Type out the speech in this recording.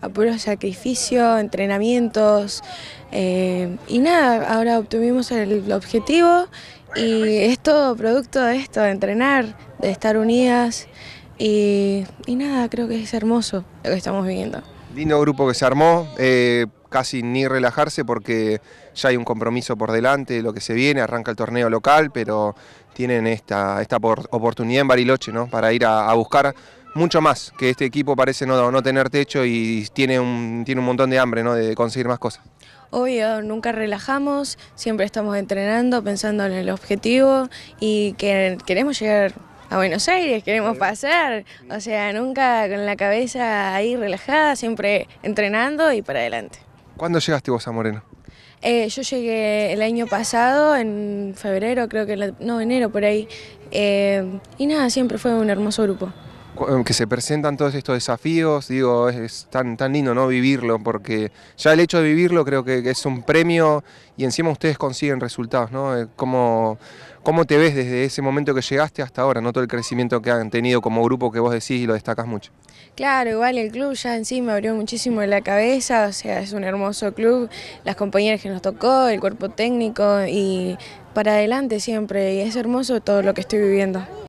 a puro sacrificio, entrenamientos eh, y nada, ahora obtuvimos el objetivo y es todo producto de esto, de entrenar, de estar unidas y, nada, creo que es hermoso lo que estamos viviendo. Lindo grupo que se armó, eh, casi ni relajarse porque ya hay un compromiso por delante, lo que se viene, arranca el torneo local, pero tienen esta, esta oportunidad en Bariloche ¿no? para ir a buscar mucho más, que este equipo parece no, tener techo y tiene un, tiene un montón de hambre ¿no? de conseguir más cosas. Obvio, nunca relajamos, siempre estamos entrenando, pensando en el objetivo y que queremos llegar a Buenos Aires, queremos pasar, o sea, nunca con la cabeza ahí relajada, siempre entrenando y para adelante. ¿Cuándo llegaste vos a Moreno? Eh, yo llegué el año pasado, en febrero, creo que, no, enero por ahí, eh, y nada, siempre fue un hermoso grupo. Em, que se presentan todos estos desafíos, digo, es, tan, tan lindo no vivirlo, porque ya el hecho de vivirlo creo que es un premio y encima ustedes consiguen resultados, ¿no? Eh, ¿Cómo, te ves desde ese momento que llegaste hasta ahora, no todo el crecimiento que han tenido como grupo que vos decís y lo destacas mucho? Claro, igual el club ya encima abrió muchísimo la cabeza, o sea, es un hermoso club, las compañeras que nos tocó, el cuerpo técnico y para adelante siempre, y es hermoso todo lo que estoy viviendo.